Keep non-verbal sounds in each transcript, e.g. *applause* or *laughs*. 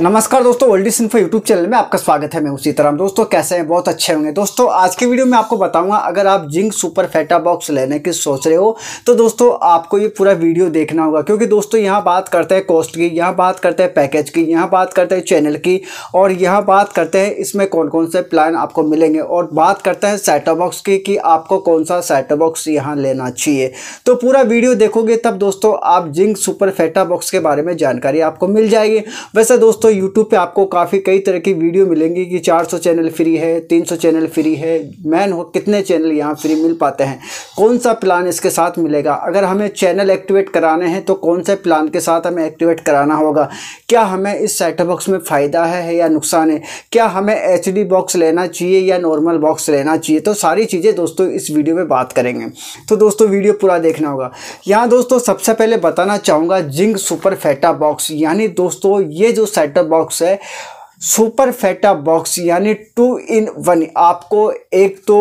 नमस्कार दोस्तों world info YouTube channel में आपका स्वागत है मैं उसी तरह दोस्तों कैसे हैं बहुत अच्छे होंगे दोस्तों आज के वीडियो में आपको बताऊंगा अगर आप जिंक सुपर फैटा बॉक्स लेने की सोच रहे हो तो दोस्तों आपको ये पूरा वीडियो देखना होगा क्योंकि दोस्तों यहाँ बात करते हैं कॉस्ट की यहाँ बात करते हैं पैकेज की यहाँ बात करते हैं चैनल की और यहाँ बात करते हैं इसमें कौन कौन से प्लान आपको मिलेंगे और बात करते हैं सेटअप बॉक्स की कि आपको कौन सा सेटअप बॉक्स यहाँ लेना चाहिए तो पूरा वीडियो देखोगे तब दोस्तों आप जिंक सुपर फैटा बॉक्स के बारे में जानकारी आपको मिल जाएगी वैसे दोस्तों दोस्तों यूट्यूब पे आपको काफ़ी कई तरह की वीडियो मिलेंगी कि 400 चैनल फ्री है 300 चैनल फ्री है मैन हो कितने चैनल यहाँ फ्री मिल पाते हैं कौन सा प्लान इसके साथ मिलेगा अगर हमें चैनल एक्टिवेट कराने हैं तो कौन से प्लान के साथ हमें एक्टिवेट कराना होगा क्या हमें इस सेट बॉक्स में फ़ायदा है, है या नुकसान है क्या हमें एच बॉक्स लेना चाहिए या नॉर्मल बॉक्स लेना चाहिए तो सारी चीज़ें दोस्तों इस वीडियो में बात करेंगे तो दोस्तों वीडियो पूरा देखना होगा यहाँ दोस्तों सबसे पहले बताना चाहूँगा जिंग सुपर फैटा बॉक्स यानी दोस्तों ये जो सेट सेटअप बॉक्स है सुपर फेटा बॉक्स यानी टू इन वन आपको एक तो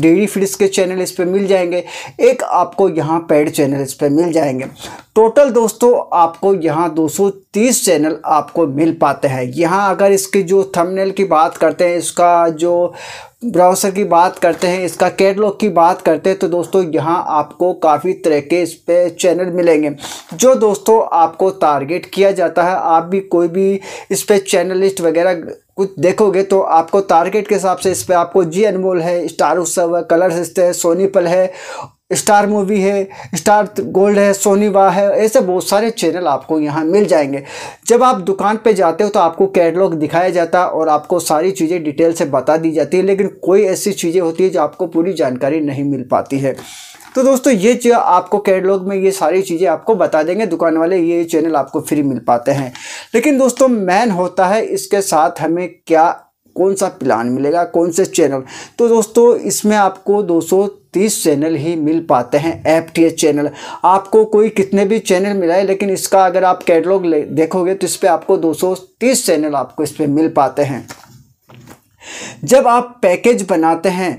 डेली फीड्स के चैनल इस पर मिल जाएंगे एक आपको यहाँ पेड चैनल इस पर मिल जाएंगे टोटल दोस्तों आपको यहाँ 230 चैनल आपको मिल पाते हैं यहाँ अगर इसके जो थंबनेल की बात करते हैं इसका जो ब्राउज़र की बात करते हैं इसका कैटलॉग की बात करते हैं तो दोस्तों यहाँ आपको काफ़ी तरह के इस पर चैनल मिलेंगे जो दोस्तों आपको टारगेट किया जाता है आप भी कोई भी इस पर चैनल लिस्ट वगैरह कुछ देखोगे तो आपको टारगेट के हिसाब से इस पर आपको जी अनमोल है स्टार उत्सव है कलर्स है सोनीपल है स्टार मूवी है स्टार गोल्ड है सोनी वाह है ऐसे बहुत सारे चैनल आपको यहाँ मिल जाएंगे जब आप दुकान पे जाते हो तो आपको कैटलॉग दिखाया जाता है और आपको सारी चीज़ें डिटेल से बता दी जाती है लेकिन कोई ऐसी चीज़ें होती है जो आपको पूरी जानकारी नहीं मिल पाती है तो दोस्तों ये जो आपको कैटलॉग में ये सारी चीज़ें आपको बता देंगे दुकान वाले ये चैनल आपको फ्री मिल पाते हैं लेकिन दोस्तों मैन होता है इसके साथ हमें क्या कौन सा प्लान मिलेगा कौन से चैनल तो दोस्तों इसमें आपको दो तीस चैनल ही मिल पाते हैं एफ टी चैनल आपको कोई कितने भी चैनल मिलाए लेकिन इसका अगर आप कैटलॉग देखोगे तो इस पर आपको दो सौ तीस चैनल आपको इस पर मिल पाते हैं जब आप पैकेज बनाते हैं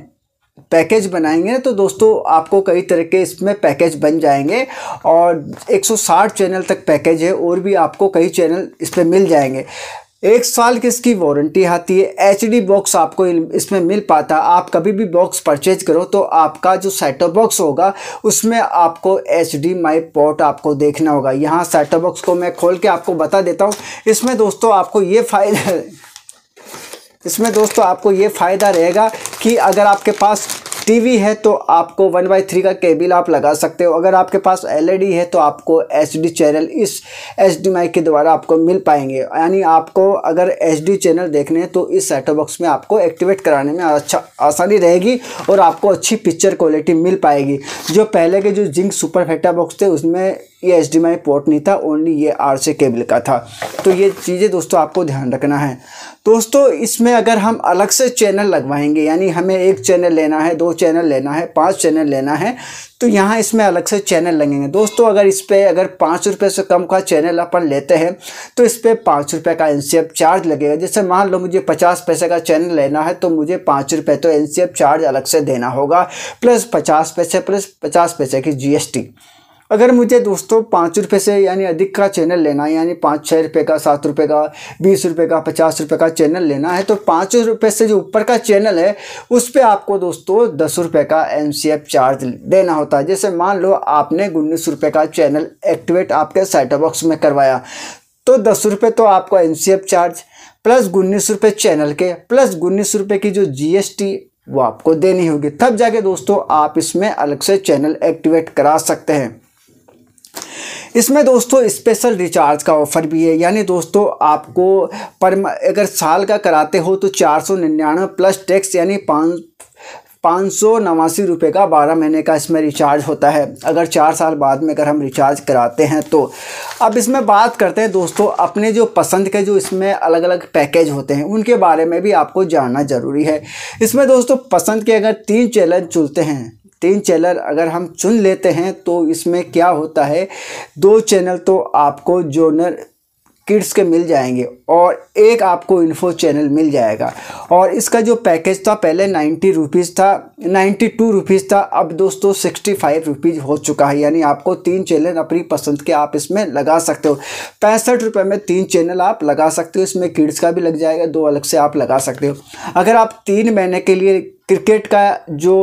पैकेज बनाएंगे तो दोस्तों आपको कई तरह के इसमें पैकेज बन जाएंगे और 160 चैनल तक पैकेज है और भी आपको कई चैनल इस पर मिल जाएंगे एक साल की इसकी वारंटी आती है एच बॉक्स आपको इसमें मिल पाता आप कभी भी बॉक्स परचेज करो तो आपका जो सेटअप बॉक्स होगा उसमें आपको एच डी माई पॉट आपको देखना होगा यहाँ सेटअप बॉक्स को मैं खोल के आपको बता देता हूँ इसमें दोस्तों आपको ये फायदा *laughs* इसमें दोस्तों आपको ये फ़ायदा रहेगा कि अगर आपके पास टीवी है तो आपको वन बाई थ्री का केबल आप लगा सकते हो अगर आपके पास एलईडी e है तो आपको एचडी चैनल इस एचडीएमआई के द्वारा आपको मिल पाएंगे यानी आपको अगर एचडी चैनल देखने हैं तो इस सेटो बॉक्स में आपको एक्टिवेट कराने में अच्छा आसानी रहेगी और आपको अच्छी पिक्चर क्वालिटी मिल पाएगी जो पहले के जो जिंक सुपर फेटा बॉक्स थे उसमें ये एच पोर्ट नहीं था ओनली ये आर से केबल का था तो ये चीज़ें दोस्तों आपको ध्यान रखना है दोस्तों इसमें अगर हम अलग से चैनल लगवाएंगे यानी हमें एक चैनल लेना है दो चैनल लेना है पांच चैनल लेना है तो यहाँ इसमें अलग से चैनल लगेंगे दोस्तों अगर इस पर अगर पाँच रुपये से कम का चैनल अपन लेते हैं तो इस पर पाँच रुपये का एन चार्ज लगेगा जैसे मान लो मुझे पचास पैसे का चैनल लेना है तो मुझे पाँच रुपये तो एन चार्ज अलग से देना होगा प्लस पचास पैसे प्लस पचास पैसे की जी अगर मुझे दोस्तों पाँच रुपये से यानी अधिक का चैनल लेना है यानी पाँच छः रुपये का सात रुपये का बीस रुपये का पचास रुपये का चैनल लेना है तो पाँच रुपये से जो ऊपर का चैनल है उस पर आपको दोस्तों दस रुपये का एम चार्ज देना होता है जैसे मान लो आपने उन्नीस रुपये का चैनल एक्टिवेट आपके साइट बॉक्स में करवाया तो दस रुपये तो आपको एम चार्ज प्लस उन्नीस रुपये चैनल के प्लस उन्नीस रुपये की जो टी वो आपको देनी होगी तब जाके दोस्तों आप इसमें अलग से चैनल एक्टिवेट करा सकते हैं इसमें दोस्तों स्पेशल रिचार्ज का ऑफ़र भी है यानी दोस्तों आपको पर अगर साल का कराते हो तो चार सौ निन्यानवे प्लस टैक्स यानी पाँच पाँच सौ नवासी रुपये का बारह महीने का इसमें रिचार्ज होता है अगर चार साल बाद में अगर हम रिचार्ज कराते हैं तो अब इसमें बात करते हैं दोस्तों अपने जो पसंद के जो इसमें अलग अलग पैकेज होते हैं उनके बारे में भी आपको जानना ज़रूरी है इसमें दोस्तों पसंद के अगर तीन चैनल चुनते हैं तीन चैनल अगर हम चुन लेते हैं तो इसमें क्या होता है दो चैनल तो आपको जोनर किड्स के मिल जाएंगे और एक आपको इन्फो चैनल मिल जाएगा और इसका जो पैकेज था पहले नाइन्टी रुपीज़ था नाइन्टी टू रुपीज़ था अब दोस्तों सिक्सटी फाइव रुपीज़ हो चुका है यानी आपको तीन चैनल अपनी पसंद के आप इसमें लगा सकते हो पैंसठ रुपये में तीन चैनल आप लगा सकते हो इसमें किड्स का भी लग जाएगा दो अलग से आप लगा सकते हो अगर आप तीन महीने के लिए क्रिकेट का जो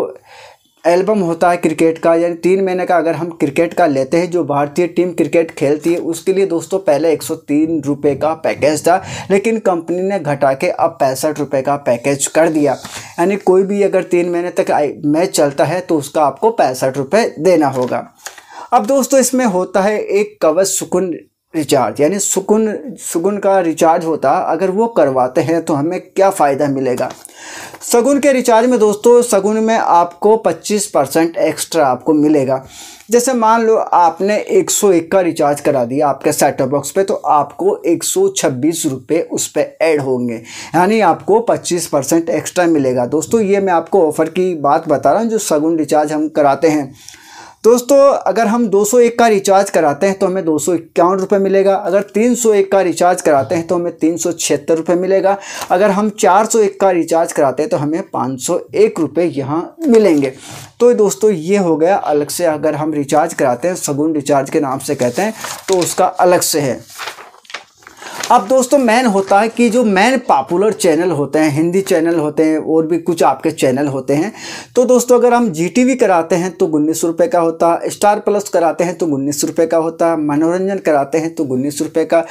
एल्बम होता है क्रिकेट का यानी तीन महीने का अगर हम क्रिकेट का लेते हैं जो भारतीय टीम क्रिकेट खेलती है उसके लिए दोस्तों पहले एक सौ का पैकेज था लेकिन कंपनी ने घटा के अब पैंसठ रुपये का पैकेज कर दिया यानी कोई भी अगर तीन महीने तक मैच चलता है तो उसका आपको पैंसठ रुपये देना होगा अब दोस्तों इसमें होता है एक कवच सुकुन रिचार्ज यानी सुकुन सुगुन का रिचार्ज होता अगर वो करवाते हैं तो हमें क्या फ़ायदा मिलेगा सगुन के रिचार्ज में दोस्तों सगुन में आपको 25 परसेंट एक्स्ट्रा आपको मिलेगा जैसे मान लो आपने 101 का रिचार्ज करा दिया आपके सेटअप बॉक्स पे तो आपको एक सौ उस पर ऐड होंगे यानी आपको 25 परसेंट एक्स्ट्रा मिलेगा दोस्तों ये मैं आपको ऑफ़र की बात बता रहा हूँ जो सगुन रिचार्ज हम कराते हैं दोस्तों अगर हम 201 का रिचार्ज कराते हैं तो हमें दो सौ मिलेगा अगर 301 का रिचार्ज कराते हैं तो हमें तीन सौ मिलेगा अगर हम 401 का रिचार्ज कराते हैं तो हमें पाँच सौ यहाँ मिलेंगे तो दोस्तों ये हो गया अलग से अगर हम रिचार्ज कराते हैं सगुन रिचार्ज के नाम से कहते हैं तो उसका अलग से है अब दोस्तों मैन होता है कि जो मैन पॉपुलर चैनल होते हैं हिंदी चैनल होते हैं और भी कुछ आपके चैनल होते हैं तो दोस्तों अगर हम जी कराते हैं तो उन्नीस रुपये का होता है स्टार प्लस कराते हैं तो उन्नीस रुपये का होता है मनोरंजन कराते हैं तो उन्नीस रुपये का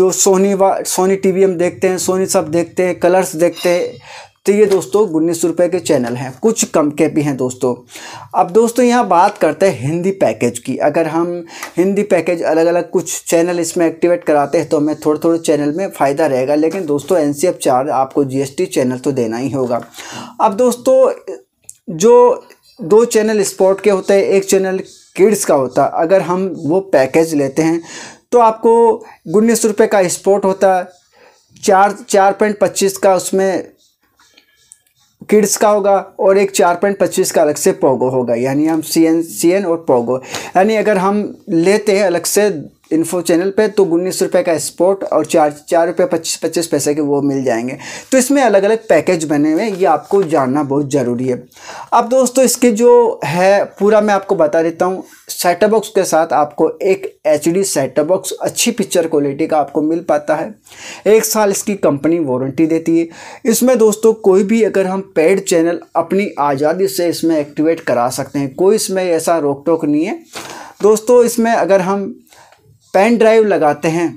जो सोनी वा सोनी टी हम देखते हैं सोनी सब देखते हैं कलर्स देखते हैं तो ये दोस्तों उन्नीस रुपये के चैनल हैं कुछ कम के भी हैं दोस्तों अब दोस्तों यहाँ बात करते हैं हिंदी पैकेज की अगर हम हिंदी पैकेज अलग अलग कुछ चैनल इसमें एक्टिवेट कराते हैं तो हमें थोड़े थोड़े चैनल में फ़ायदा रहेगा लेकिन दोस्तों एन चार्ज आपको जी चैनल तो देना ही होगा अब दोस्तों जो दो चैनल स्पोर्ट के होते हैं एक चैनल किड्स का होता है अगर हम वो पैकेज लेते हैं तो आपको उन्नीस रुपये का स्पोर्ट होता है चार चार पॉइंट पच्चीस का उसमें किड्स का होगा और एक चार पॉइंट पच्चीस का अलग से पोगो होगा यानी हम सी एन सी एन और पोगो यानी अगर हम लेते हैं अलग से इन्फो चैनल पे तो उन्नीस रुपये का स्पोर्ट और चार चार रुपये पच्चीस पच्चीस पैसे के वो मिल जाएंगे तो इसमें अलग अलग पैकेज बने हुए हैं ये आपको जानना बहुत ज़रूरी है अब दोस्तों इसके जो है पूरा मैं आपको बता देता हूँ सेटअप बॉक्स के साथ आपको एक एच डी सेटअप बॉक्स अच्छी पिक्चर क्वालिटी का आपको मिल पाता है एक साल इसकी कंपनी वारंटी देती है इसमें दोस्तों कोई भी अगर हम पेड चैनल अपनी आज़ादी से इसमें एक्टिवेट करा सकते हैं कोई इसमें ऐसा रोक टोक नहीं है दोस्तों इसमें अगर हम पेन ड्राइव लगाते हैं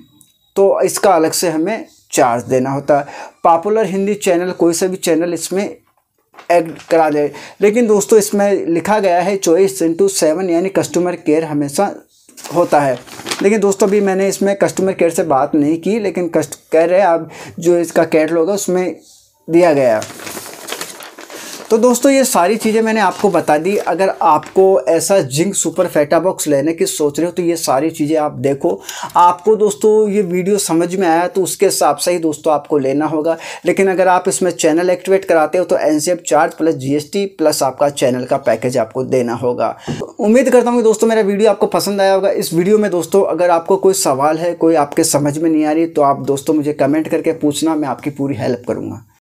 तो इसका अलग से हमें चार्ज देना होता है पॉपुलर हिंदी चैनल कोई सा भी चैनल इसमें एड करा दे लेकिन दोस्तों इसमें लिखा गया है चौबीस इंटू सेवन यानी कस्टमर केयर हमेशा होता है लेकिन दोस्तों अभी मैंने इसमें कस्टमर केयर से बात नहीं की लेकिन कस्ट कह रहे आप जो इसका कैटलॉग है उसमें दिया गया तो दोस्तों ये सारी चीज़ें मैंने आपको बता दी अगर आपको ऐसा जिंक सुपर फैटा बॉक्स लेने की सोच रहे हो तो ये सारी चीज़ें आप देखो आपको दोस्तों ये वीडियो समझ में आया तो उसके हिसाब से ही दोस्तों आपको लेना होगा लेकिन अगर आप इसमें चैनल एक्टिवेट कराते हो तो N charge plus G plus आपका चैनल का पैकेज आपको देना होगा उम्मीद करता हूँ कि दोस्तों मेरा वीडियो आपको पसंद आया होगा इस वीडियो में दोस्तों अगर आपको कोई सवाल है कोई आपके समझ में नहीं आ रही तो आप दोस्तों मुझे कमेंट करके पूछना मैं आपकी पूरी हेल्प करूँगा